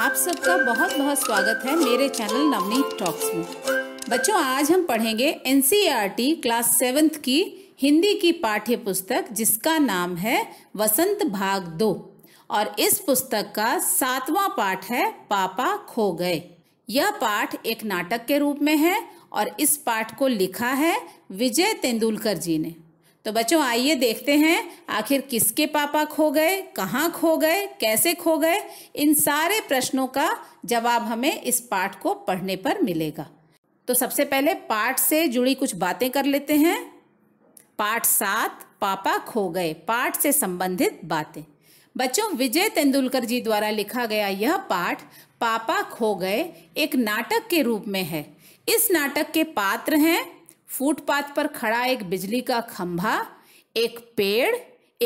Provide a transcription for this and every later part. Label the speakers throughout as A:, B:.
A: आप सबका बहुत बहुत स्वागत है मेरे चैनल नवनीत टॉक्स में बच्चों आज हम पढ़ेंगे एन e क्लास सेवन्थ की हिंदी की पाठ्य पुस्तक जिसका नाम है वसंत भाग दो और इस पुस्तक का सातवां पाठ है पापा खो गए यह पाठ एक नाटक के रूप में है और इस पाठ को लिखा है विजय तेंदुलकर जी ने तो बच्चों आइए देखते हैं आखिर किसके पापा खो गए कहाँ खो गए कैसे खो गए इन सारे प्रश्नों का जवाब हमें इस पाठ को पढ़ने पर मिलेगा तो सबसे पहले पाठ से जुड़ी कुछ बातें कर लेते हैं पाठ सात पापा खो गए पाठ से संबंधित बातें बच्चों विजय तेंदुलकर जी द्वारा लिखा गया यह पाठ पापा खो गए एक नाटक के रूप में है इस नाटक के पात्र हैं फुटपाथ पर खड़ा एक बिजली का खंभा एक पेड़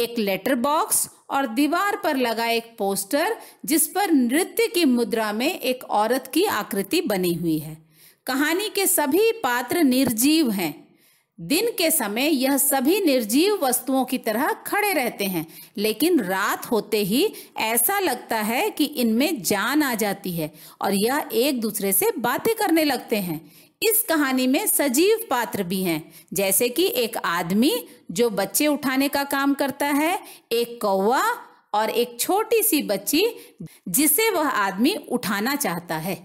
A: एक लेटर बॉक्स और दीवार पर लगा एक पोस्टर जिस पर नृत्य की मुद्रा में एक औरत की आकृति बनी हुई है कहानी के सभी पात्र निर्जीव हैं दिन के समय यह सभी निर्जीव वस्तुओं की तरह खड़े रहते हैं लेकिन रात होते ही ऐसा लगता है कि इनमें जान आ जाती है और यह एक दूसरे से बातें करने लगते हैं इस कहानी में सजीव पात्र भी हैं जैसे कि एक आदमी जो बच्चे उठाने का काम करता है एक कौवा और एक छोटी सी बच्ची जिसे वह आदमी उठाना चाहता है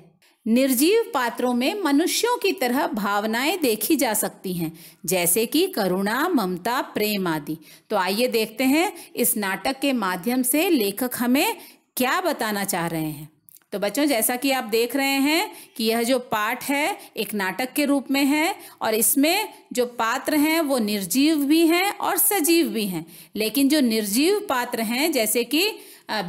A: निर्जीव पात्रों में मनुष्यों की तरह भावनाएं देखी जा सकती हैं जैसे कि करुणा ममता प्रेम आदि तो आइए देखते हैं इस नाटक के माध्यम से लेखक हमें क्या बताना चाह रहे हैं तो बच्चों जैसा कि आप देख रहे हैं कि यह जो पाठ है एक नाटक के रूप में है और इसमें जो पात्र हैं वो निर्जीव भी हैं और सजीव भी हैं लेकिन जो निर्जीव पात्र हैं जैसे कि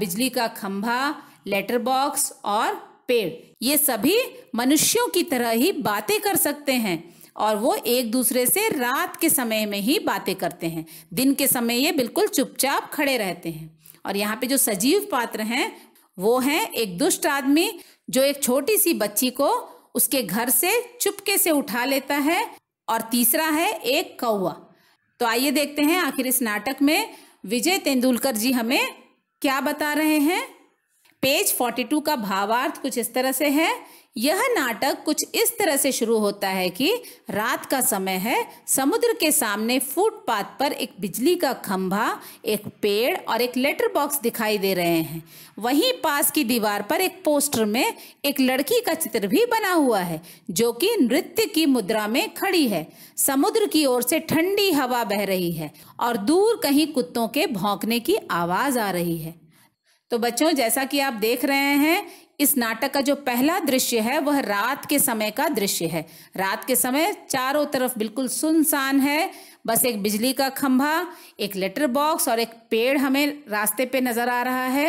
A: बिजली का खंभा लेटर बॉक्स और पेड़ ये सभी मनुष्यों की तरह ही बातें कर सकते हैं और वो एक दूसरे से रात के समय में ही बातें करते हैं दिन के समय ये बिल्कुल चुपचाप खड़े रहते हैं और यहाँ पे जो सजीव पात्र हैं वो है एक दुष्ट आदमी जो एक छोटी सी बच्ची को उसके घर से चुपके से उठा लेता है और तीसरा है एक कौआ तो आइए देखते हैं आखिर इस नाटक में विजय तेंदुलकर जी हमें क्या बता रहे हैं पेज 42 का भावार्थ कुछ इस तरह से है यह नाटक कुछ इस तरह से शुरू होता है कि रात का समय है समुद्र के सामने फुटपाथ पर एक बिजली का खंभा एक पेड़ और एक लेटर बॉक्स दिखाई दे रहे हैं वहीं पास की दीवार पर एक पोस्टर में एक लड़की का चित्र भी बना हुआ है जो कि नृत्य की मुद्रा में खड़ी है समुद्र की ओर से ठंडी हवा बह रही है और दूर कहीं कुत्तों के भौंकने की आवाज़ आ रही है तो बच्चों जैसा कि आप देख रहे हैं इस नाटक का जो पहला दृश्य है वह रात के समय का दृश्य है रात के समय चारों तरफ बिल्कुल सुनसान है बस एक बिजली का खंभा एक लेटर बॉक्स और एक पेड़ हमें रास्ते पे नजर आ रहा है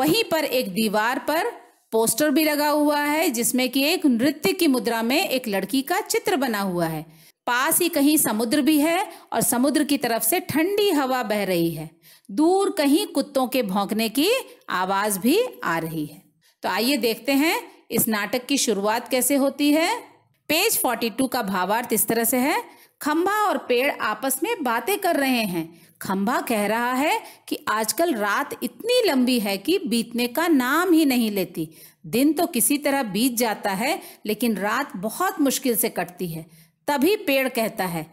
A: वहीं पर एक दीवार पर पोस्टर भी लगा हुआ है जिसमें कि एक नृत्य की मुद्रा में एक लड़की का चित्र बना हुआ है पास ही कहीं समुद्र भी है और समुद्र की तरफ से ठंडी हवा बह रही है दूर कहीं कुत्तों के भौंकने की आवाज भी आ रही है तो आइए देखते हैं इस नाटक की शुरुआत कैसे होती है पेज 42 का भावार्थ इस तरह से है खंभा और पेड़ आपस में बातें कर रहे हैं खंभा कह रहा है कि आजकल रात इतनी लंबी है कि बीतने का नाम ही नहीं लेती दिन तो किसी तरह बीत जाता है लेकिन रात बहुत मुश्किल से कटती है तभी पेड़ कहता है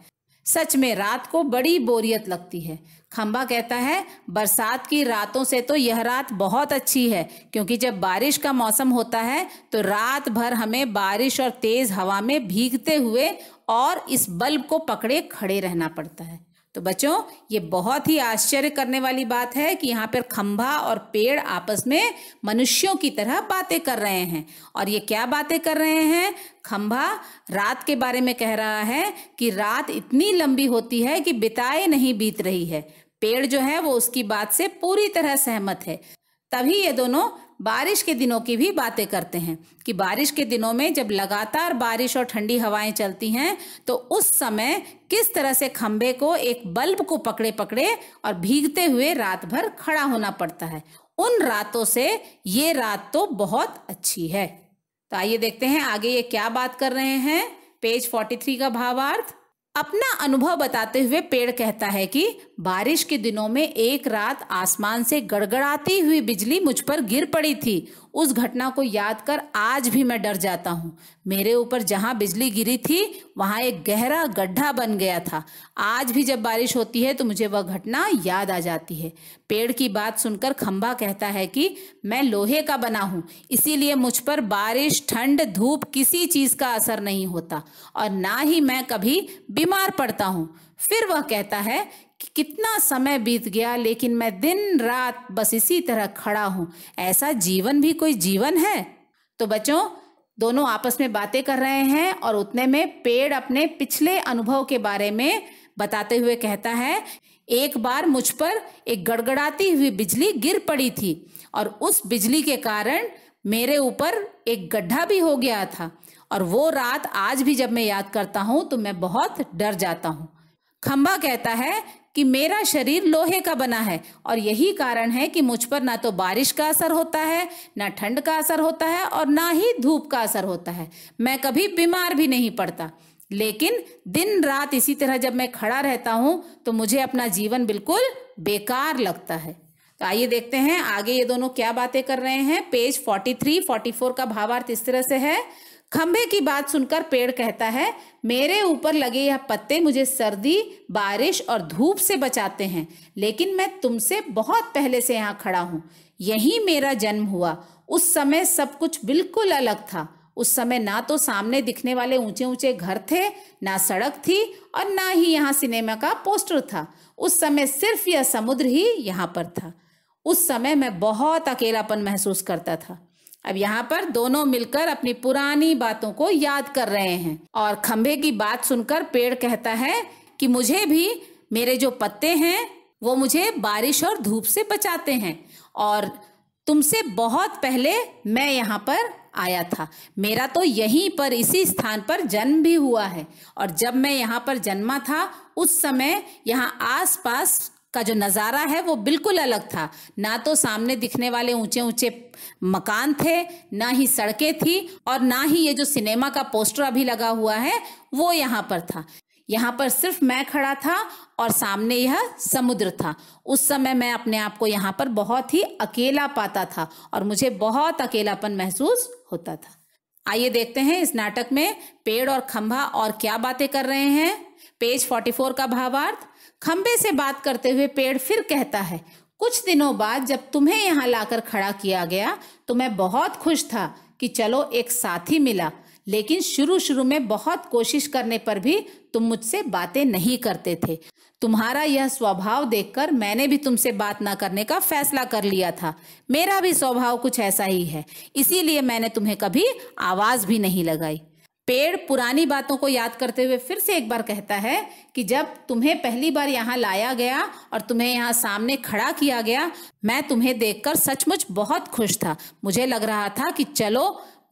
A: सच में रात को बड़ी बोरियत लगती है खंबा कहता है बरसात की रातों से तो यह रात बहुत अच्छी है क्योंकि जब बारिश का मौसम होता है तो रात भर हमें बारिश और तेज़ हवा में भीगते हुए और इस बल्ब को पकड़े खड़े रहना पड़ता है तो बच्चों ये बहुत ही आश्चर्य करने वाली बात है कि यहाँ पर खंभा और पेड़ आपस में मनुष्यों की तरह बातें कर रहे हैं और ये क्या बातें कर रहे हैं खंभा रात के बारे में कह रहा है कि रात इतनी लंबी होती है कि बिताए नहीं बीत रही है पेड़ जो है वो उसकी बात से पूरी तरह सहमत है तभी ये दोनों बारिश के दिनों की भी बातें करते हैं कि बारिश के दिनों में जब लगातार बारिश और ठंडी हवाएं चलती हैं तो उस समय किस तरह से खम्भे को एक बल्ब को पकड़े पकड़े और भीगते हुए रात भर खड़ा होना पड़ता है उन रातों से ये रात तो बहुत अच्छी है तो आइए देखते हैं आगे ये क्या बात कर रहे हैं पेज 43 का भावार्थ अपना अनुभव बताते हुए पेड़ कहता है कि बारिश के दिनों में एक रात आसमान से गड़गड़ाती हुई बिजली मुझ पर गिर पड़ी थी उस घटना को याद कर आज भी मैं डर जाता हूँ मेरे ऊपर जहाँ बिजली गिरी थी वहाँ एक गहरा गड्ढा बन गया था आज भी जब बारिश होती है तो मुझे वह घटना याद आ जाती है पेड़ की बात सुनकर खम्बा कहता है कि मैं लोहे का बना हूँ इसीलिए मुझ पर बारिश ठंड धूप किसी चीज़ का असर नहीं होता और ना ही मैं कभी बीमार पड़ता हूँ फिर वह कहता है कि कितना समय बीत गया लेकिन मैं दिन रात बस इसी तरह खड़ा हूं ऐसा जीवन भी कोई जीवन है तो बच्चों दोनों आपस में बातें कर रहे हैं और उतने में पेड़ अपने पिछले अनुभव के बारे में बताते हुए कहता है एक बार मुझ पर एक गड़गड़ाती हुई बिजली गिर पड़ी थी और उस बिजली के कारण मेरे ऊपर एक गड्ढा भी हो गया था और वो रात आज भी जब मैं याद करता हूँ तो मैं बहुत डर जाता हूँ खम्बा कहता है कि मेरा शरीर लोहे का बना है और यही कारण है कि मुझ पर ना तो बारिश का असर होता है ना ठंड का असर होता है और ना ही धूप का असर होता है मैं कभी बीमार भी नहीं पड़ता लेकिन दिन रात इसी तरह जब मैं खड़ा रहता हूं तो मुझे अपना जीवन बिल्कुल बेकार लगता है तो आइए देखते हैं आगे ये दोनों क्या बातें कर रहे हैं पेज 43, 44 का भावार्थ इस तरह से है खंभे की बात सुनकर पेड़ कहता है मेरे ऊपर लगे यह पत्ते मुझे सर्दी बारिश और धूप से बचाते हैं लेकिन मैं तुमसे बहुत पहले से यहाँ खड़ा हूँ यही मेरा जन्म हुआ उस समय सब कुछ बिल्कुल अलग था उस समय ना तो सामने दिखने वाले ऊंचे ऊंचे घर थे ना सड़क थी और ना ही यहाँ सिनेमा का पोस्टर था उस समय सिर्फ यह समुद्र ही यहाँ पर था उस समय मैं बहुत अकेलापन महसूस करता था अब यहाँ पर दोनों मिलकर अपनी पुरानी बातों को याद कर रहे हैं और खंभे की बात सुनकर पेड़ कहता है कि मुझे भी मेरे जो पत्ते हैं वो मुझे बारिश और धूप से बचाते हैं और तुमसे बहुत पहले मैं यहाँ पर आया था मेरा तो यहीं पर इसी स्थान पर जन्म भी हुआ है और जब मैं यहाँ पर जन्मा था उस समय यहाँ आसपास का जो नज़ारा है वो बिल्कुल अलग था ना तो सामने दिखने वाले ऊंचे ऊंचे मकान थे ना ही सड़कें थी और ना ही ये जो सिनेमा का पोस्टर अभी लगा हुआ है वो यहाँ पर था यहाँ पर सिर्फ मैं खड़ा था और सामने यह समुद्र था उस समय मैं अपने आप को यहाँ पर बहुत ही अकेला पाता था और मुझे बहुत अकेलापन महसूस होता था आइए देखते हैं इस नाटक में पेड़ और खंभा और क्या बातें कर रहे हैं पेज 44 का भावार्थ खंबे से बात करते हुए पेड़ फिर कहता है कुछ दिनों बाद जब तुम्हें यहाँ लाकर खड़ा किया गया तो मैं बहुत खुश था कि चलो एक साथी मिला लेकिन शुरू शुरू में बहुत कोशिश करने पर भी तुम मुझसे बातें नहीं करते थे तुम्हारा यह स्वभाव देखकर मैंने भी तुमसे बात ना करने का फैसला कर लिया था मेरा भी स्वभाव कुछ ऐसा ही है इसीलिए मैंने तुम्हें कभी आवाज़ भी नहीं लगाई पेड़ पुरानी बातों को याद करते हुए फिर से एक बार कहता है कि जब तुम्हें पहली बार यहाँ लाया गया और तुम्हें यहाँ सामने खड़ा किया गया मैं तुम्हें देखकर सचमुच बहुत खुश था मुझे लग रहा था कि चलो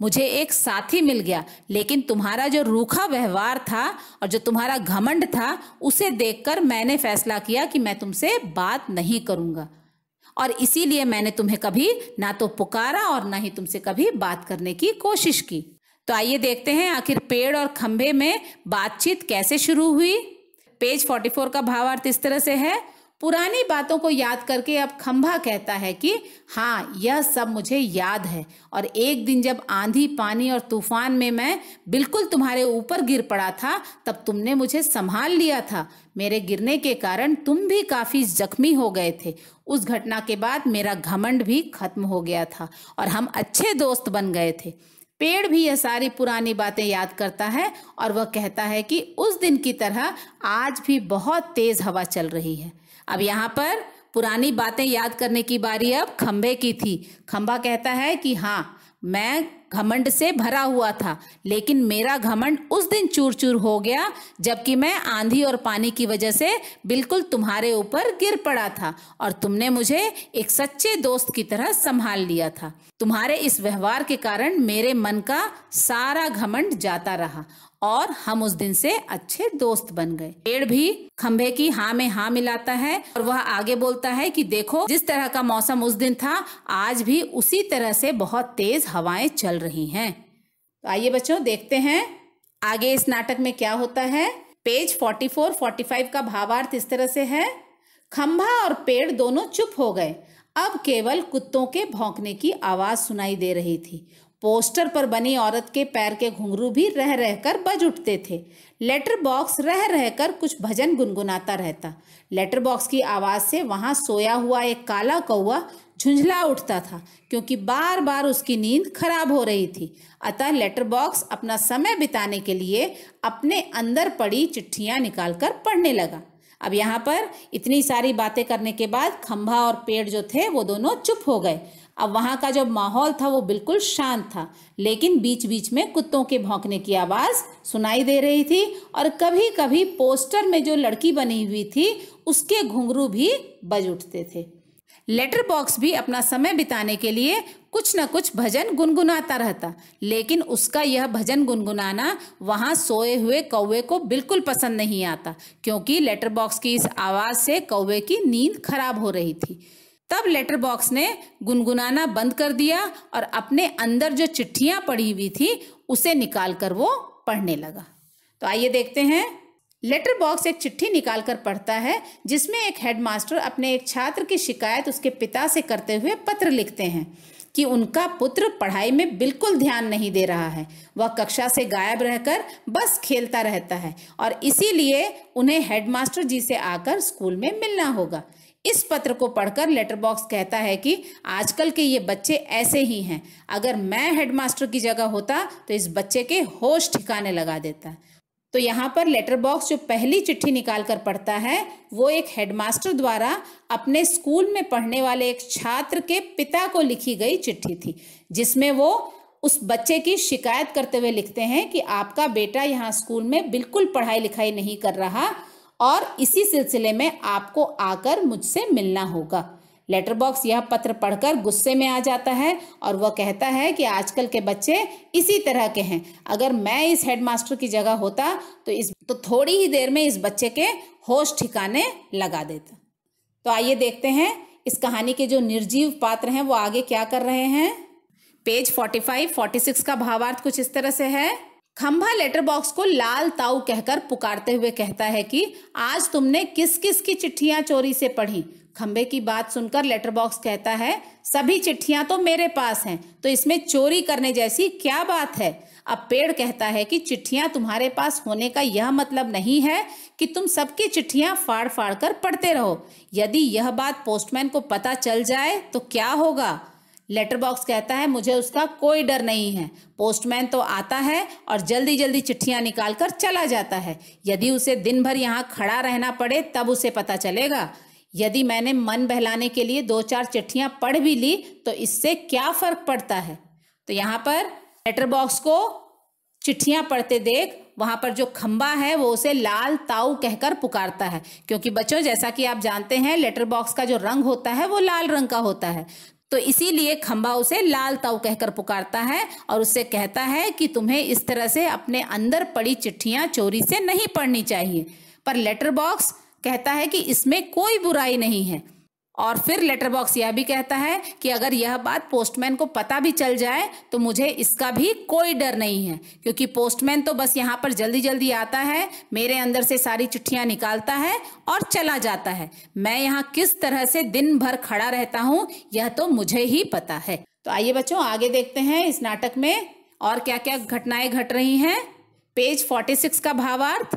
A: मुझे एक साथी मिल गया लेकिन तुम्हारा जो रूखा व्यवहार था और जो तुम्हारा घमंड था उसे देखकर मैंने फैसला किया कि मैं तुमसे बात नहीं करूँगा और इसीलिए मैंने तुम्हें कभी ना तो पुकारा और ना ही तुमसे कभी बात करने की कोशिश की तो आइए देखते हैं आखिर पेड़ और खंभे में बातचीत कैसे शुरू हुई पेज 44 का भावार्थ इस तरह से है पुरानी बातों को याद करके अब खंभा कहता है कि हाँ यह सब मुझे याद है और एक दिन जब आंधी पानी और तूफान में मैं बिल्कुल तुम्हारे ऊपर गिर पड़ा था तब तुमने मुझे संभाल लिया था मेरे गिरने के कारण तुम भी काफ़ी जख्मी हो गए थे उस घटना के बाद मेरा घमंड भी खत्म हो गया था और हम अच्छे दोस्त बन गए थे पेड़ भी यह सारी पुरानी बातें याद करता है और वह कहता है कि उस दिन की तरह आज भी बहुत तेज हवा चल रही है अब यहाँ पर पुरानी बातें याद करने की बारी अब खम्भे की थी खम्भा कहता है कि हाँ मैं घमंड से भरा हुआ था लेकिन मेरा घमंड उस दिन चूर चूर हो गया जबकि मैं आंधी और पानी की वजह से बिल्कुल तुम्हारे ऊपर गिर पड़ा था और तुमने मुझे एक सच्चे दोस्त की तरह संभाल लिया था तुम्हारे इस व्यवहार के कारण मेरे मन का सारा घमंड जाता रहा और हम उस दिन से अच्छे दोस्त बन गए पेड़ भी खंभे की हाँ में हाँ मिलाता है और वह आगे बोलता है कि देखो जिस तरह का मौसम उस दिन था आज भी उसी तरह से बहुत तेज हवाएं चल रही हैं तो आइए बच्चों देखते हैं आगे इस नाटक में क्या होता है पेज 44, 45 का भावार्थ इस तरह से है खंभा और पेड़ दोनों चुप हो गए अब केवल कुत्तों के भौंकने की आवाज सुनाई दे रही थी पोस्टर पर बनी औरत के पैर के घुंघरू भी रह रहकर बज उठते थे लेटर बॉक्स रह रहकर कुछ भजन गुनगुनाता रहता लेटर बॉक्स की आवाज़ से वहाँ सोया हुआ एक काला कौआ झुंझला उठता था क्योंकि बार बार उसकी नींद खराब हो रही थी अतः लेटर बॉक्स अपना समय बिताने के लिए अपने अंदर पड़ी निकाल निकालकर पढ़ने लगा अब यहाँ पर इतनी सारी बातें करने के बाद खंभा और पेड़ जो थे वो दोनों चुप हो गए अब वहाँ का जो माहौल था वो बिल्कुल शांत था लेकिन बीच बीच में कुत्तों के भौंकने की आवाज़ सुनाई दे रही थी और कभी कभी पोस्टर में जो लड़की बनी हुई थी उसके घुंघरू भी बज उठते थे लेटर बॉक्स भी अपना समय बिताने के लिए कुछ न कुछ भजन गुनगुनाता रहता लेकिन उसका यह भजन गुनगुनाना वहाँ सोए हुए कौवे को बिल्कुल पसंद नहीं आता क्योंकि लेटर बॉक्स की इस आवाज़ से कौवे की नींद खराब हो रही थी तब लेटर बॉक्स ने गुनगुनाना बंद कर दिया और अपने अंदर जो चिट्ठियां पड़ी हुई थी उसे निकाल कर वो पढ़ने लगा तो आइए देखते हैं लेटर बॉक्स एक चिट्ठी निकाल कर पढ़ता है जिसमें एक हेडमास्टर अपने एक छात्र की शिकायत उसके पिता से करते हुए पत्र लिखते हैं कि उनका पुत्र पढ़ाई में बिल्कुल ध्यान नहीं दे रहा है वह कक्षा से गायब रहकर बस खेलता रहता है और इसीलिए उन्हें हेडमास्टर जी से आकर स्कूल में मिलना होगा इस पत्र को पढ़कर लेटर बॉक्स कहता है कि आजकल के ये बच्चे ऐसे ही हैं अगर मैं हेडमास्टर की जगह होता तो इस बच्चे के होश ठिकाने लगा देता तो यहाँ पर लेटर बॉक्स जो पहली चिट्ठी निकाल कर पढ़ता है वो एक हेडमास्टर द्वारा अपने स्कूल में पढ़ने वाले एक छात्र के पिता को लिखी गई चिट्ठी थी जिसमें वो उस बच्चे की शिकायत करते हुए लिखते हैं कि आपका बेटा यहाँ स्कूल में बिल्कुल पढ़ाई लिखाई नहीं कर रहा और इसी सिलसिले में आपको आकर मुझसे मिलना होगा लेटर बॉक्स यह पत्र पढ़कर गुस्से में आ जाता है और वह कहता है कि आजकल के बच्चे इसी तरह के हैं अगर मैं इस हेडमास्टर की जगह होता तो इस तो थोड़ी ही देर में इस बच्चे के होश ठिकाने लगा देता तो आइए देखते हैं इस कहानी के जो निर्जीव पात्र हैं वो आगे क्या कर रहे हैं पेज 45, 46 का भावार्थ कुछ इस तरह से है खंभा लेटर बॉक्स को लाल ताऊ कहकर पुकारते हुए कहता है कि आज तुमने किस किस की चिट्ठियां चोरी से पढ़ी खंबे की बात सुनकर लेटर बॉक्स कहता है सभी चिट्ठियां तो मेरे पास हैं तो इसमें चोरी करने जैसी क्या बात है अब पेड़ कहता है कि चिट्ठियां तुम्हारे पास होने का यह मतलब नहीं है कि तुम सबकी चिट्ठियां फाड़ फाड़ कर पढ़ते रहो यदि यह बात पोस्टमैन को पता चल जाए तो क्या होगा लेटर बॉक्स कहता है मुझे उसका कोई डर नहीं है पोस्टमैन तो आता है और जल्दी जल्दी चिट्ठियां निकाल कर चला जाता है यदि उसे दिन भर यहाँ खड़ा रहना पड़े तब उसे पता चलेगा यदि मैंने मन बहलाने के लिए दो चार चिट्ठियां पढ़ भी ली तो इससे क्या फर्क पड़ता है तो यहाँ पर लेटर बॉक्स को चिट्ठियां पढ़ते देख वहां पर जो खंबा है वो उसे लाल ताऊ कहकर पुकारता है क्योंकि बच्चों जैसा कि आप जानते हैं लेटर बॉक्स का जो रंग होता है वो लाल रंग का होता है तो इसीलिए खंबा उसे लाल ताऊ कहकर पुकारता है और उससे कहता है कि तुम्हें इस तरह से अपने अंदर पड़ी चिट्ठियां चोरी से नहीं पढ़नी चाहिए पर लेटर बॉक्स कहता है कि इसमें कोई बुराई नहीं है और फिर लेटर बॉक्स यह भी कहता है कि अगर यह बात पोस्टमैन को पता भी चल जाए तो मुझे इसका भी कोई डर नहीं है क्योंकि पोस्टमैन तो बस यहाँ पर जल्दी जल्दी आता है मेरे अंदर से सारी चिट्ठियाँ निकालता है और चला जाता है मैं यहाँ किस तरह से दिन भर खड़ा रहता हूँ यह तो मुझे ही पता है तो आइए बच्चों आगे देखते हैं इस नाटक में और क्या क्या घटनाएं घट रही हैं पेज फोर्टी सिक्स का भावार्थ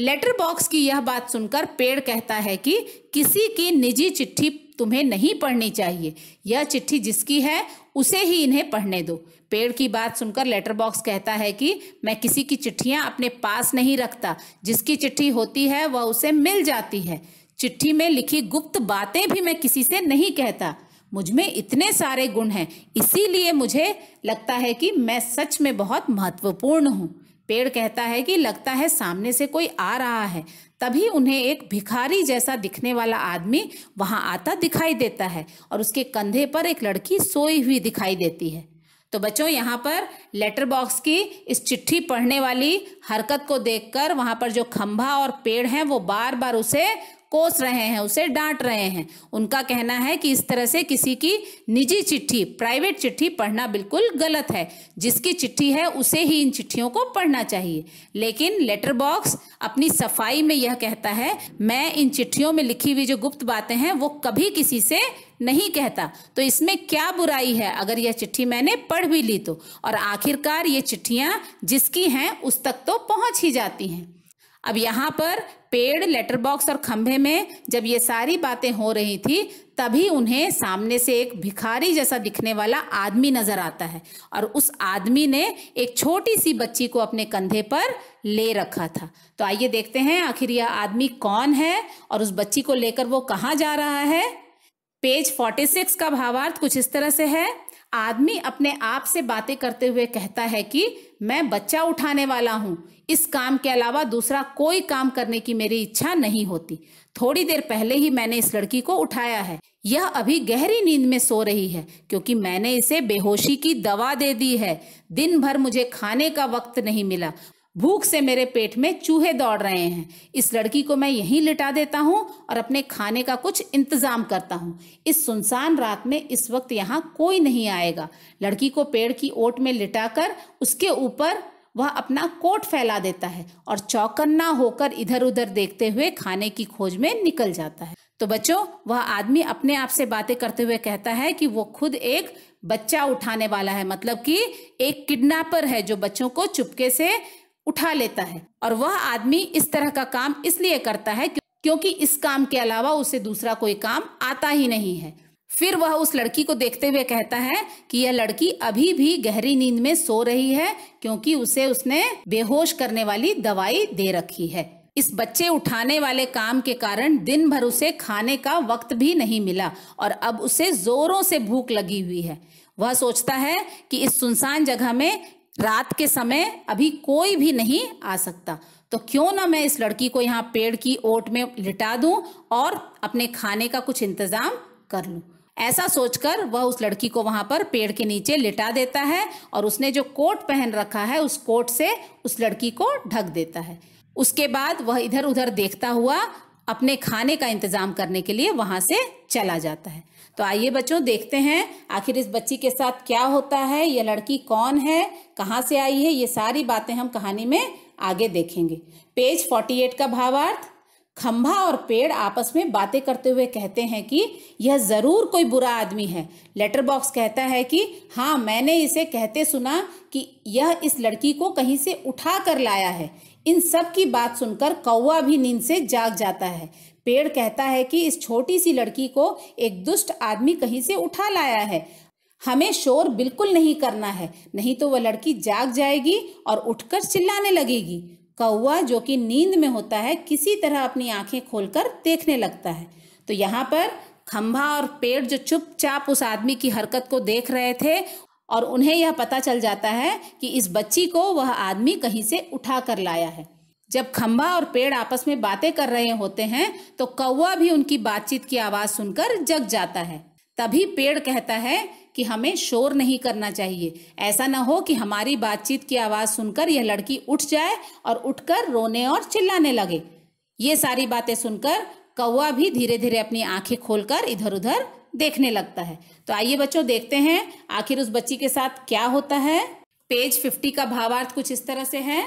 A: लेटर बॉक्स की यह बात सुनकर पेड़ कहता है कि किसी की निजी चिट्ठी तुम्हें नहीं पढ़नी चाहिए यह चिट्ठी जिसकी है उसे ही इन्हें पढ़ने दो पेड़ की बात सुनकर लेटर बॉक्स कहता है कि मैं किसी की चिट्ठियां अपने पास नहीं रखता जिसकी चिट्ठी होती है वह उसे मिल जाती है चिट्ठी में लिखी गुप्त बातें भी मैं किसी से नहीं कहता मुझ में इतने सारे गुण हैं इसीलिए मुझे लगता है कि मैं सच में बहुत महत्वपूर्ण हूँ पेड़ कहता है कि लगता है सामने से कोई आ रहा है तभी उन्हें एक भिखारी जैसा दिखने वाला आदमी वहां आता दिखाई देता है और उसके कंधे पर एक लड़की सोई हुई दिखाई देती है तो बच्चों यहाँ पर लेटर बॉक्स की इस चिट्ठी पढ़ने वाली हरकत को देखकर वहाँ पर जो खंभा और पेड़ हैं वो बार बार उसे कोस रहे हैं उसे डांट रहे हैं उनका कहना है कि इस तरह से किसी की निजी चिट्ठी प्राइवेट चिट्ठी पढ़ना बिल्कुल गलत है जिसकी चिट्ठी है उसे ही इन चिट्ठियों को पढ़ना चाहिए लेकिन लेटर बॉक्स अपनी सफाई में यह कहता है मैं इन चिट्ठियों में लिखी हुई जो गुप्त बातें हैं वो कभी किसी से नहीं कहता तो इसमें क्या बुराई है अगर यह चिट्ठी मैंने पढ़ भी ली तो और आखिरकार ये चिट्ठियाँ जिसकी हैं उस तक तो पहुँच ही जाती हैं अब यहाँ पर पेड़ लेटर बॉक्स और खंभे में जब ये सारी बातें हो रही थी तभी उन्हें सामने से एक भिखारी जैसा दिखने वाला आदमी नजर आता है और उस आदमी ने एक छोटी सी बच्ची को अपने कंधे पर ले रखा था तो आइए देखते हैं आखिर यह आदमी कौन है और उस बच्ची को लेकर वो कहाँ जा रहा है पेज 46 का भावार्थ कुछ इस तरह से है आदमी अपने आप से बातें करते हुए कहता है कि मैं बच्चा उठाने वाला हूँ इस काम के अलावा दूसरा कोई काम करने की मेरी इच्छा नहीं होती थोड़ी देर पहले ही मैंने इस लड़की को उठाया है यह अभी गहरी नींद में सो रही है क्योंकि मैंने इसे बेहोशी की दवा दे दी है दिन भर मुझे खाने का वक्त नहीं मिला भूख से मेरे पेट में चूहे दौड़ रहे हैं इस लड़की को मैं यहीं लिटा देता हूँ और अपने खाने का कुछ इंतजाम करता हूँ इस सुनसान रात में इस वक्त यहाँ कोई नहीं आएगा लड़की को पेड़ की ओट में लिटाकर उसके ऊपर वह अपना कोट फैला देता है और चौकन्ना होकर इधर उधर देखते हुए खाने की खोज में निकल जाता है तो बच्चों वह आदमी अपने आप से बातें करते हुए कहता है कि वो खुद एक बच्चा उठाने वाला है मतलब कि एक किडनैपर है जो बच्चों को चुपके से उठा लेता है और वह आदमी इस तरह का काम इसलिए करता है क्योंकि इस काम के अलावा उसे दूसरा कोई काम आता ही नहीं है फिर वह उस लड़की को देखते हुए कहता है कि यह लड़की अभी भी गहरी नींद में सो रही है क्योंकि उसे उसने बेहोश करने वाली दवाई दे रखी है इस बच्चे उठाने वाले काम के कारण दिन भर उसे खाने का वक्त भी नहीं मिला और अब उसे जोरों से भूख लगी हुई है वह सोचता है कि इस सुनसान जगह में रात के समय अभी कोई भी नहीं आ सकता तो क्यों ना मैं इस लड़की को यहाँ पेड़ की ओट में लिटा दूं और अपने खाने का कुछ इंतज़ाम कर लूं ऐसा सोचकर वह उस लड़की को वहां पर पेड़ के नीचे लिटा देता है और उसने जो कोट पहन रखा है उस कोट से उस लड़की को ढक देता है उसके बाद वह इधर उधर देखता हुआ अपने खाने का इंतजाम करने के लिए वहां से चला जाता है तो आइए बच्चों देखते हैं आखिर इस बच्ची के साथ क्या होता है यह लड़की कौन है कहाँ से आई है ये सारी बातें हम कहानी में आगे देखेंगे पेज फोर्टी एट का भावार्थ खंभा और पेड़ आपस में बातें करते हुए कहते हैं कि यह ज़रूर कोई बुरा आदमी है लेटर बॉक्स कहता है कि हाँ मैंने इसे कहते सुना कि यह इस लड़की को कहीं से उठा कर लाया है इन सब की बात सुनकर कौवा भी नींद से जाग जाता है पेड़ कहता है कि इस छोटी सी लड़की को एक दुष्ट आदमी कहीं से उठा लाया है हमें शोर बिल्कुल नहीं करना है नहीं तो वह लड़की जाग जाएगी और उठकर चिल्लाने लगेगी कौआ जो कि नींद में होता है किसी तरह अपनी आंखें खोलकर देखने लगता है तो यहाँ पर खंभा और पेड़ जो चुपचाप उस आदमी की हरकत को देख रहे थे और उन्हें यह पता चल जाता है कि इस बच्ची को वह आदमी कहीं से उठा कर लाया है जब खंबा और पेड़ आपस में बातें कर रहे होते हैं तो कौवा भी उनकी बातचीत की आवाज़ सुनकर जग जाता है तभी पेड़ कहता है कि हमें शोर नहीं करना चाहिए ऐसा ना हो कि हमारी बातचीत की आवाज़ सुनकर यह लड़की उठ जाए और उठकर रोने और चिल्लाने लगे ये सारी बातें सुनकर कौवा भी धीरे धीरे अपनी आंखें खोलकर इधर उधर देखने लगता है तो आइए बच्चों देखते हैं आखिर उस बच्ची के साथ क्या होता है पेज फिफ्टी का भावार्थ कुछ इस तरह से है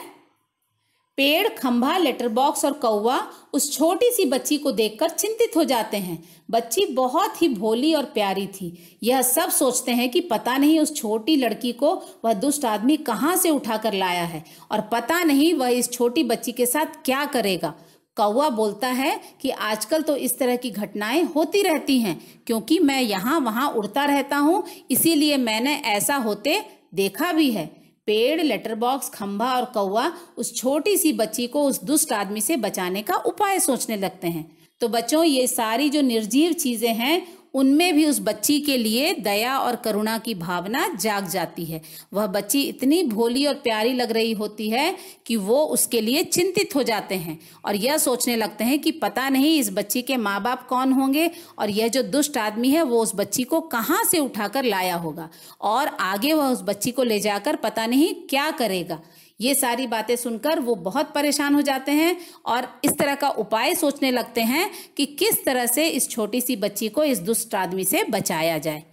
A: पेड़ खंभा लेटर बॉक्स और कौवा उस छोटी सी बच्ची को देखकर चिंतित हो जाते हैं बच्ची बहुत ही भोली और प्यारी थी यह सब सोचते हैं कि पता नहीं उस छोटी लड़की को वह दुष्ट आदमी कहाँ से उठा कर लाया है और पता नहीं वह इस छोटी बच्ची के साथ क्या करेगा कौवा बोलता है कि आजकल तो इस तरह की घटनाएं होती रहती हैं क्योंकि मैं यहाँ वहाँ उड़ता रहता हूँ इसीलिए मैंने ऐसा होते देखा भी है पेड़ लेटर बॉक्स खंभा और कौवा उस छोटी सी बच्ची को उस दुष्ट आदमी से बचाने का उपाय सोचने लगते हैं तो बच्चों ये सारी जो निर्जीव चीज़ें हैं उनमें भी उस बच्ची के लिए दया और करुणा की भावना जाग जाती है वह बच्ची इतनी भोली और प्यारी लग रही होती है कि वो उसके लिए चिंतित हो जाते हैं और यह सोचने लगते हैं कि पता नहीं इस बच्ची के माँ बाप कौन होंगे और यह जो दुष्ट आदमी है वो उस बच्ची को कहाँ से उठाकर लाया होगा और आगे वह उस बच्ची को ले जाकर पता नहीं क्या करेगा ये सारी बातें सुनकर वो बहुत परेशान हो जाते हैं और इस तरह का उपाय सोचने लगते हैं कि किस तरह से इस छोटी सी बच्ची को इस दुष्ट आदमी से बचाया जाए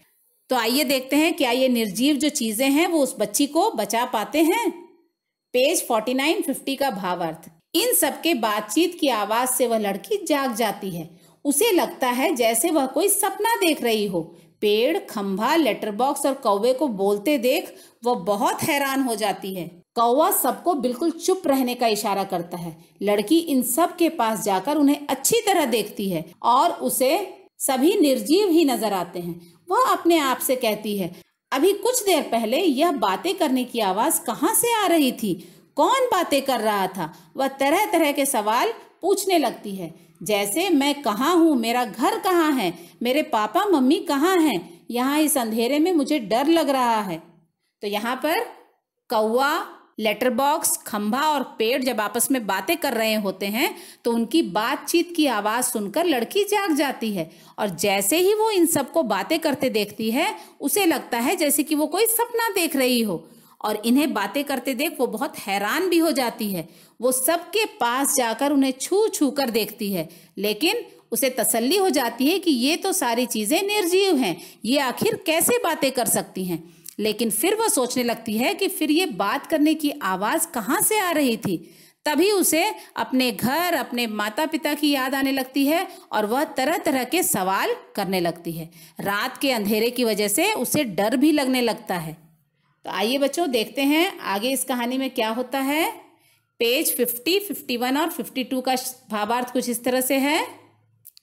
A: तो आइए देखते हैं क्या ये निर्जीव जो चीज़ें हैं वो उस बच्ची को बचा पाते हैं पेज नाइन फिफ्टी का भावार्थ इन सबके बातचीत की आवाज़ से वह लड़की जाग जाती है उसे लगता है जैसे वह कोई सपना देख रही हो पेड़ खंभा लेटर बॉक्स और कौवे को बोलते देख वह बहुत हैरान हो जाती है कौवा सबको बिल्कुल चुप रहने का इशारा करता है लड़की इन सब के पास जाकर उन्हें अच्छी तरह देखती है और उसे सभी निर्जीव ही नजर आते हैं वह अपने आप से कहती है अभी कुछ देर पहले यह बातें करने की आवाज कहाँ से आ रही थी कौन बातें कर रहा था वह तरह तरह के सवाल पूछने लगती है जैसे मैं कहाँ हूँ मेरा घर कहाँ है मेरे पापा मम्मी कहाँ हैं यहाँ इस अंधेरे में मुझे डर लग रहा है तो यहाँ पर कौआ लेटर बॉक्स खंभा और पेड़ जब आपस में बातें कर रहे होते हैं तो उनकी बातचीत की आवाज़ सुनकर लड़की जाग जाती है और जैसे ही वो इन सबको बातें करते देखती है उसे लगता है जैसे कि वो कोई सपना देख रही हो और इन्हें बातें करते देख वो बहुत हैरान भी हो जाती है वो सबके पास जाकर उन्हें छू छू कर देखती है लेकिन उसे तसल्ली हो जाती है कि ये तो सारी चीज़ें निर्जीव हैं ये आखिर कैसे बातें कर सकती हैं लेकिन फिर वह सोचने लगती है कि फिर ये बात करने की आवाज़ कहाँ से आ रही थी तभी उसे अपने घर अपने माता पिता की याद आने लगती है और वह तरह तरह के सवाल करने लगती है रात के अंधेरे की वजह से उसे डर भी लगने लगता है तो आइए बच्चों देखते हैं आगे इस कहानी में क्या होता है पेज फिफ्टी फिफ्टी वन और फिफ्टी टू का भावार्थ कुछ इस तरह से है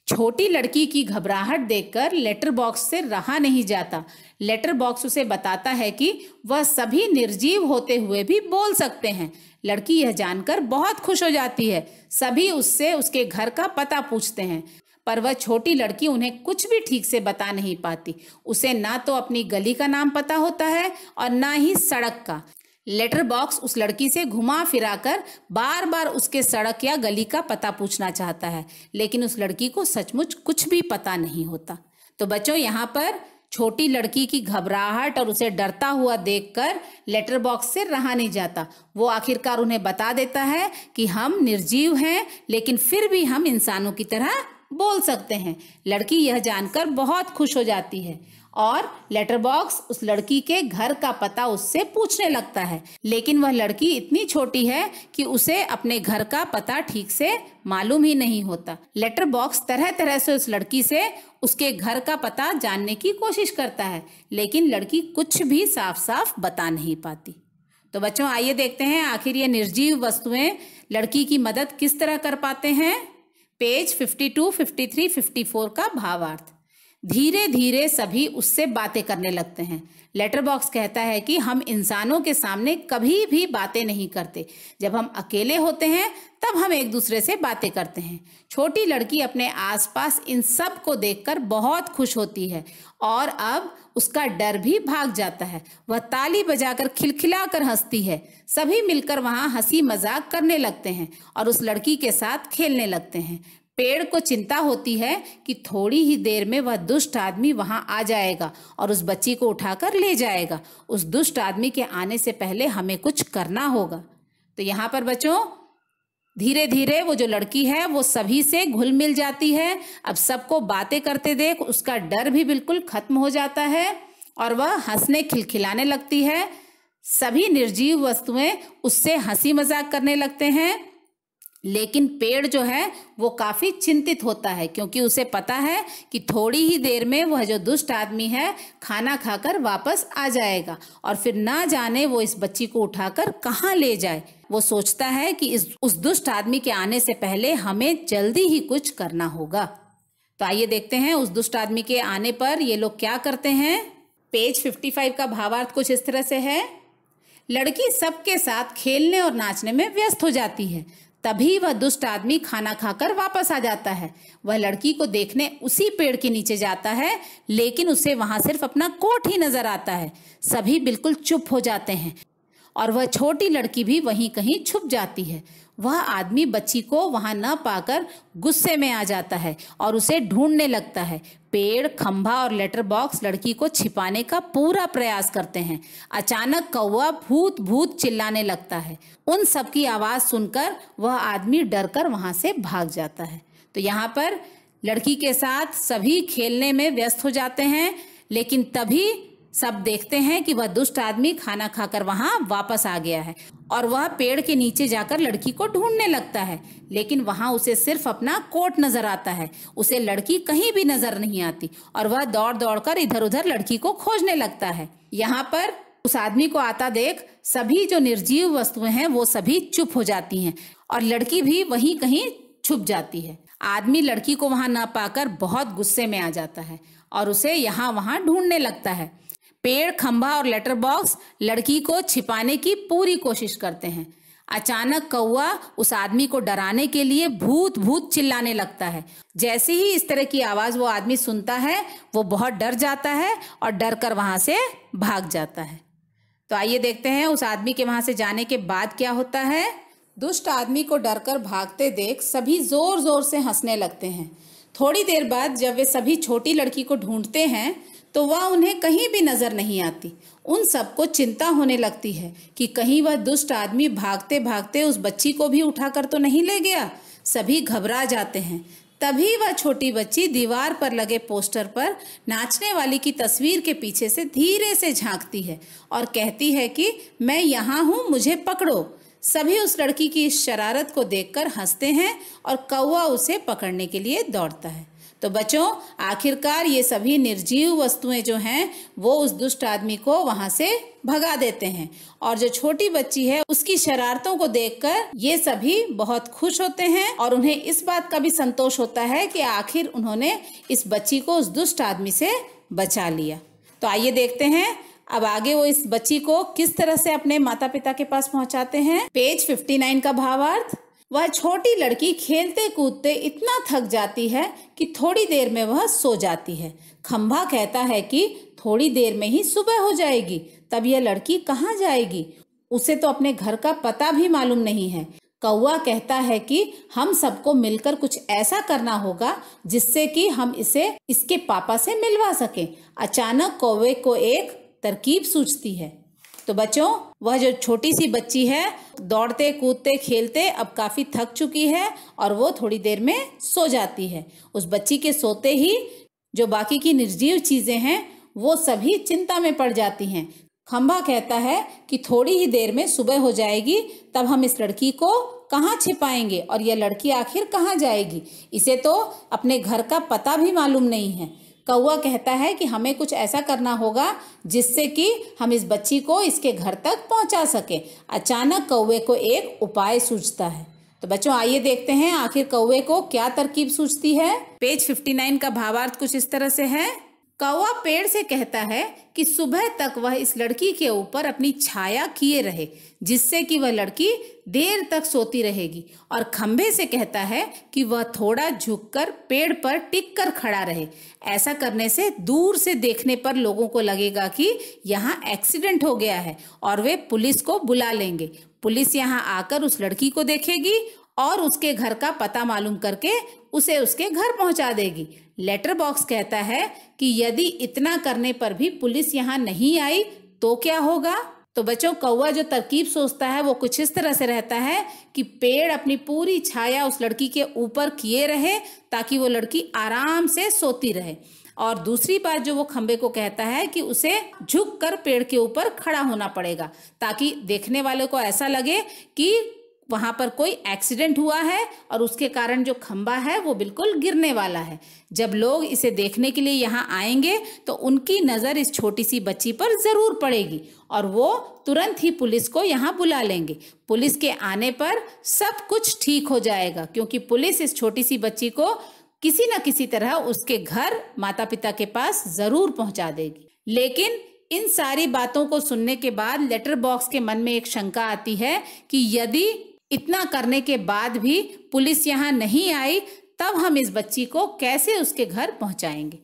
A: छोटी लड़की की घबराहट देखकर लेटर बॉक्स से रहा नहीं जाता लेटर बॉक्स उसे बताता है कि वह सभी निर्जीव होते हुए भी बोल सकते हैं लड़की यह जानकर बहुत खुश हो जाती है सभी उससे उसके घर का पता पूछते हैं पर वह छोटी लड़की उन्हें कुछ भी ठीक से बता नहीं पाती उसे ना तो अपनी गली का नाम पता होता है और ना ही सड़क का लेटर बॉक्स उस लड़की से घुमा फिराकर बार बार उसके सड़क या गली का पता पूछना चाहता है लेकिन उस लड़की को सचमुच कुछ भी पता नहीं होता तो बच्चों यहाँ पर छोटी लड़की की घबराहट और उसे डरता हुआ देखकर लेटर बॉक्स से रहा नहीं जाता वो आखिरकार उन्हें बता देता है कि हम निर्जीव हैं लेकिन फिर भी हम इंसानों की तरह बोल सकते हैं लड़की यह जानकर बहुत खुश हो जाती है और लेटर बॉक्स उस लड़की के घर का पता उससे पूछने लगता है लेकिन वह लड़की इतनी छोटी है कि उसे अपने घर का पता ठीक से मालूम ही नहीं होता लेटर बॉक्स तरह तरह से उस लड़की से उसके घर का पता जानने की कोशिश करता है लेकिन लड़की कुछ भी साफ साफ बता नहीं पाती तो बच्चों आइए देखते हैं आखिर ये निर्जीव वस्तुएं लड़की की मदद किस तरह कर पाते हैं पेज 52, 53, 54 का भावार्थ धीरे धीरे सभी उससे बातें करने लगते हैं लेटर बॉक्स कहता है कि हम इंसानों के सामने कभी भी बातें नहीं करते जब हम अकेले होते हैं तब हम एक दूसरे से बातें करते हैं छोटी लड़की अपने आसपास इन सब को देखकर बहुत खुश होती है और अब उसका डर भी भाग जाता है वह ताली बजाकर खिलखिला कर हंसती है सभी मिलकर वहां हंसी मजाक करने लगते हैं और उस लड़की के साथ खेलने लगते हैं पेड़ को चिंता होती है कि थोड़ी ही देर में वह दुष्ट आदमी वहां आ जाएगा और उस बच्ची को उठाकर ले जाएगा उस दुष्ट आदमी के आने से पहले हमें कुछ करना होगा तो यहाँ पर बच्चों धीरे धीरे वो जो लड़की है वो सभी से घुल मिल जाती है अब सबको बातें करते देख उसका डर भी बिल्कुल खत्म हो जाता है और वह हंसने खिलखिलाने लगती है सभी निर्जीव वस्तुएं उससे हंसी मजाक करने लगते हैं लेकिन पेड़ जो है वो काफ़ी चिंतित होता है क्योंकि उसे पता है कि थोड़ी ही देर में वह जो दुष्ट आदमी है खाना खाकर वापस आ जाएगा और फिर ना जाने वो इस बच्ची को उठाकर कहाँ ले जाए वो सोचता है कि इस उस दुष्ट आदमी के आने से पहले हमें जल्दी ही कुछ करना होगा तो आइए देखते हैं उस दुष्ट आदमी के आने पर ये लोग क्या करते हैं पेज 55 का भावार्थ कुछ इस तरह से है लड़की सबके साथ खेलने और नाचने में व्यस्त हो जाती है तभी वह दुष्ट आदमी खाना खाकर वापस आ जाता है वह लड़की को देखने उसी पेड़ के नीचे जाता है लेकिन उसे वहां सिर्फ अपना कोट ही नजर आता है सभी बिल्कुल चुप हो जाते हैं और वह छोटी लड़की भी वहीं कहीं छुप जाती है वह आदमी बच्ची को वहाँ न पाकर गुस्से में आ जाता है और उसे ढूंढने लगता है पेड़ खंभा और लेटर बॉक्स लड़की को छिपाने का पूरा प्रयास करते हैं अचानक कौआ भूत भूत चिल्लाने लगता है उन सब की आवाज़ सुनकर वह आदमी डर कर वहाँ से भाग जाता है तो यहाँ पर लड़की के साथ सभी खेलने में व्यस्त हो जाते हैं लेकिन तभी सब देखते हैं कि वह दुष्ट आदमी खाना खाकर वहां वापस आ गया है और वह पेड़ के नीचे जाकर लड़की को ढूंढने लगता है लेकिन वहां उसे सिर्फ अपना कोट नजर आता है उसे लड़की कहीं भी नजर नहीं आती और वह दौड़ दौड़ कर इधर उधर लड़की को खोजने लगता है यहाँ पर उस आदमी को आता देख सभी जो निर्जीव वस्तुएं हैं वो सभी चुप हो जाती हैं और लड़की भी वहीं कहीं छुप जाती है आदमी लड़की को वहां ना पाकर बहुत गुस्से में आ जाता है और उसे यहाँ वहां ढूंढने लगता है पेड़ खंभा और लेटर बॉक्स लड़की को छिपाने की पूरी कोशिश करते हैं अचानक कौआ उस आदमी को डराने के लिए भूत भूत चिल्लाने लगता है जैसे ही इस तरह की आवाज वो आदमी सुनता है वो बहुत डर जाता है और डर कर वहां से भाग जाता है तो आइए देखते हैं उस आदमी के वहां से जाने के बाद क्या होता है दुष्ट आदमी को डर कर भागते देख सभी जोर जोर से हंसने लगते हैं थोड़ी देर बाद जब वे सभी छोटी लड़की को ढूंढते हैं तो वह उन्हें कहीं भी नजर नहीं आती उन सबको चिंता होने लगती है कि कहीं वह दुष्ट आदमी भागते भागते उस बच्ची को भी उठाकर तो नहीं ले गया सभी घबरा जाते हैं तभी वह छोटी बच्ची दीवार पर लगे पोस्टर पर नाचने वाली की तस्वीर के पीछे से धीरे से झांकती है और कहती है कि मैं यहाँ हूँ मुझे पकड़ो सभी उस लड़की की इस शरारत को देखकर हंसते हैं और कौआ उसे पकड़ने के लिए दौड़ता है तो बच्चों आखिरकार ये सभी निर्जीव वस्तुएं जो हैं वो उस दुष्ट आदमी को वहां से भगा देते हैं और जो छोटी बच्ची है उसकी शरारतों को देखकर ये सभी बहुत खुश होते हैं और उन्हें इस बात का भी संतोष होता है कि आखिर उन्होंने इस बच्ची को उस दुष्ट आदमी से बचा लिया तो आइए देखते हैं अब आगे वो इस बच्ची को किस तरह से अपने माता पिता के पास पहुंचाते हैं पेज 59 का भावार्थ वह छोटी लड़की खेलते कूदते इतना थक जाती है कि थोड़ी देर में वह सो जाती है खंभा कहता है कि थोड़ी देर में ही सुबह हो जाएगी तब यह लड़की कहाँ जाएगी उसे तो अपने घर का पता भी मालूम नहीं है कौआ कहता है कि हम सबको मिलकर कुछ ऐसा करना होगा जिससे कि हम इसे इसके पापा से मिलवा सकें अचानक कौवे को एक तरकीब सूझती है तो बच्चों वह जो छोटी सी बच्ची है दौड़ते कूदते खेलते अब काफ़ी थक चुकी है और वो थोड़ी देर में सो जाती है उस बच्ची के सोते ही जो बाकी की निर्जीव चीज़ें हैं वो सभी चिंता में पड़ जाती हैं खंभा कहता है कि थोड़ी ही देर में सुबह हो जाएगी तब हम इस लड़की को कहाँ छिपाएंगे और यह लड़की आखिर कहाँ जाएगी इसे तो अपने घर का पता भी मालूम नहीं है कौआ कहता है कि हमें कुछ ऐसा करना होगा जिससे कि हम इस बच्ची को इसके घर तक पहुंचा सके अचानक कौए को एक उपाय सूझता है तो बच्चों आइए देखते हैं आखिर कौए को क्या तरकीब सूझती है पेज 59 का भावार्थ कुछ इस तरह से है कौवा पेड़ से कहता है कि सुबह तक वह इस लड़की के ऊपर अपनी छाया किए रहे जिससे कि वह लड़की देर तक सोती रहेगी और खंभे से कहता है कि वह थोड़ा झुककर पेड़ पर टिक कर खड़ा रहे ऐसा करने से दूर से देखने पर लोगों को लगेगा कि यहाँ एक्सीडेंट हो गया है और वे पुलिस को बुला लेंगे पुलिस यहाँ आकर उस लड़की को देखेगी और उसके घर का पता मालूम करके उसे उसके घर पहुंचा देगी लेटर बॉक्स कहता है कि यदि इतना करने पर भी पुलिस यहाँ नहीं आई तो क्या होगा तो बच्चों कौवा जो तरकीब सोचता है वो कुछ इस तरह से रहता है कि पेड़ अपनी पूरी छाया उस लड़की के ऊपर किए रहे ताकि वो लड़की आराम से सोती रहे और दूसरी बात जो वो खंबे को कहता है कि उसे झुक कर पेड़ के ऊपर खड़ा होना पड़ेगा ताकि देखने वाले को ऐसा लगे कि वहाँ पर कोई एक्सीडेंट हुआ है और उसके कारण जो खम्बा है वो बिल्कुल गिरने वाला है जब लोग इसे देखने के लिए यहाँ आएंगे तो उनकी नज़र इस छोटी सी बच्ची पर ज़रूर पड़ेगी और वो तुरंत ही पुलिस को यहाँ बुला लेंगे पुलिस के आने पर सब कुछ ठीक हो जाएगा क्योंकि पुलिस इस छोटी सी बच्ची को किसी न किसी तरह उसके घर माता पिता के पास ज़रूर पहुँचा देगी लेकिन इन सारी बातों को सुनने के बाद लेटर बॉक्स के मन में एक शंका आती है कि यदि इतना करने के बाद भी पुलिस यहाँ नहीं आई तब हम इस बच्ची को कैसे उसके घर पहुंचाएंगे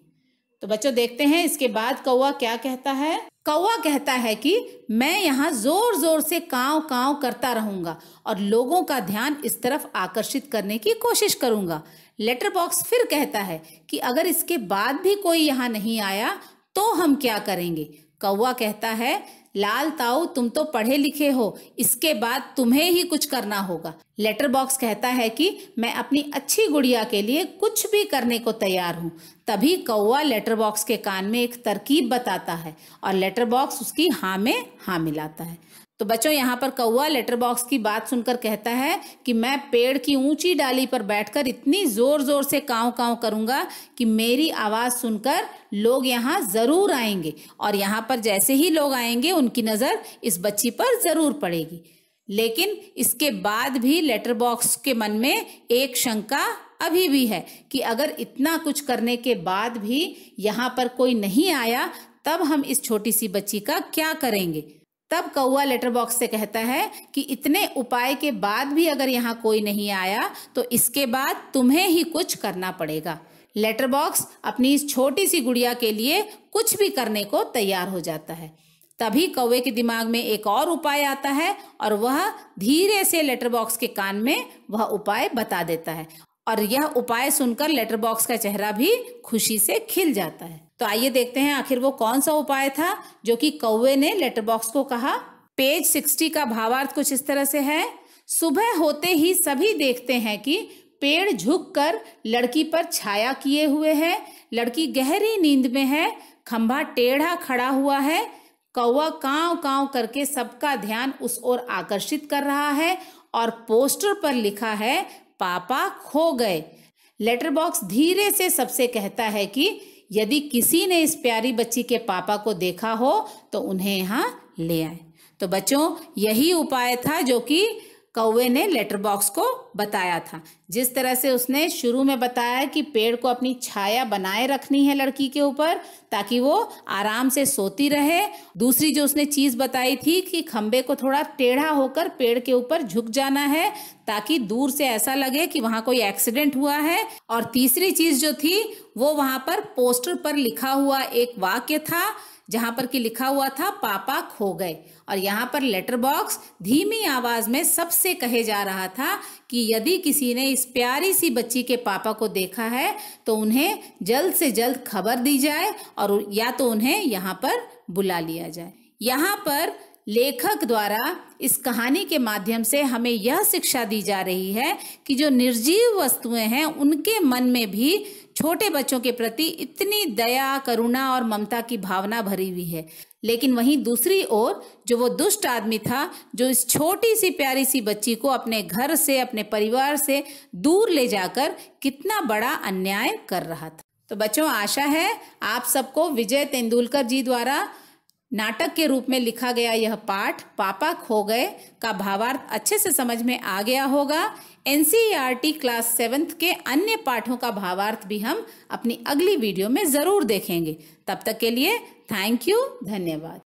A: तो बच्चों देखते हैं इसके बाद कौआ क्या कहता है कौआ कहता है कि मैं यहाँ जोर जोर से काव काव करता रहूंगा और लोगों का ध्यान इस तरफ आकर्षित करने की कोशिश करूंगा लेटर बॉक्स फिर कहता है कि अगर इसके बाद भी कोई यहाँ नहीं आया तो हम क्या करेंगे कौआ कहता है लाल ताऊ तुम तो पढ़े लिखे हो इसके बाद तुम्हें ही कुछ करना होगा लेटर बॉक्स कहता है कि मैं अपनी अच्छी गुड़िया के लिए कुछ भी करने को तैयार हूँ तभी कौआ लेटर बॉक्स के कान में एक तरकीब बताता है और लेटर बॉक्स उसकी हाँ में हाँ मिलाता है तो बच्चों यहाँ पर कौआ लेटर बॉक्स की बात सुनकर कहता है कि मैं पेड़ की ऊंची डाली पर बैठकर इतनी जोर जोर से काव काव करूँगा कि मेरी आवाज़ सुनकर लोग यहाँ ज़रूर आएंगे और यहाँ पर जैसे ही लोग आएंगे उनकी नज़र इस बच्ची पर ज़रूर पड़ेगी लेकिन इसके बाद भी लेटर बॉक्स के मन में एक शंका अभी भी है कि अगर इतना कुछ करने के बाद भी यहाँ पर कोई नहीं आया तब हम इस छोटी सी बच्ची का क्या करेंगे तब कौआ लेटर बॉक्स से कहता है कि इतने उपाय के बाद भी अगर यहाँ कोई नहीं आया तो इसके बाद तुम्हें ही कुछ करना पड़ेगा लेटर बॉक्स अपनी इस छोटी सी गुड़िया के लिए कुछ भी करने को तैयार हो जाता है तभी कौए के दिमाग में एक और उपाय आता है और वह धीरे से लेटर बॉक्स के कान में वह उपाय बता देता है और यह उपाय सुनकर लेटर बॉक्स का चेहरा भी खुशी से खिल जाता है तो आइए देखते हैं आखिर वो कौन सा उपाय था जो कि कौवे ने लेटर बॉक्स को कहा पेज सिक्सटी का भावार्थ कुछ इस तरह से है सुबह होते ही सभी देखते हैं कि पेड़ झुककर लड़की पर छाया किए हुए है लड़की गहरी नींद में है खंभा टेढ़ा खड़ा हुआ है कौवा कांव कांव करके सबका ध्यान उस ओर आकर्षित कर रहा है और पोस्टर पर लिखा है पापा खो गए लेटर बॉक्स धीरे से सबसे कहता है कि यदि किसी ने इस प्यारी बच्ची के पापा को देखा हो तो उन्हें यहाँ ले आए तो बच्चों यही उपाय था जो कि कौवे ने लेटर बॉक्स को बताया था जिस तरह से उसने शुरू में बताया कि पेड़ को अपनी छाया बनाए रखनी है लड़की के ऊपर ताकि वो आराम से सोती रहे दूसरी जो उसने चीज़ बताई थी कि खम्बे को थोड़ा टेढ़ा होकर पेड़ के ऊपर झुक जाना है ताकि दूर से ऐसा लगे कि वहाँ कोई एक्सीडेंट हुआ है और तीसरी चीज़ जो थी वो वहाँ पर पोस्टर पर लिखा हुआ एक वाक्य था जहाँ पर कि लिखा हुआ था पापा खो गए और यहाँ पर लेटर बॉक्स धीमी आवाज़ में सबसे कहे जा रहा था कि यदि किसी ने इस प्यारी सी बच्ची के पापा को देखा है तो उन्हें जल्द से जल्द खबर दी जाए और या तो उन्हें यहाँ पर बुला लिया जाए यहाँ पर लेखक द्वारा इस कहानी के माध्यम से हमें यह शिक्षा दी जा रही है कि जो निर्जीव वस्तुएं हैं उनके मन में भी छोटे बच्चों के प्रति इतनी दया करुणा और ममता की भावना भरी हुई है लेकिन वहीं दूसरी ओर जो वो दुष्ट आदमी था जो इस छोटी सी प्यारी सी बच्ची को अपने घर से अपने परिवार से दूर ले जाकर कितना बड़ा अन्याय कर रहा था तो बच्चों आशा है आप सबको विजय तेंदुलकर जी द्वारा नाटक के रूप में लिखा गया यह पाठ पापा खो गए का भावार्थ अच्छे से समझ में आ गया होगा एनसीईआरटी क्लास सेवन्थ के अन्य पाठों का भावार्थ भी हम अपनी अगली वीडियो में ज़रूर देखेंगे तब तक के लिए थैंक यू धन्यवाद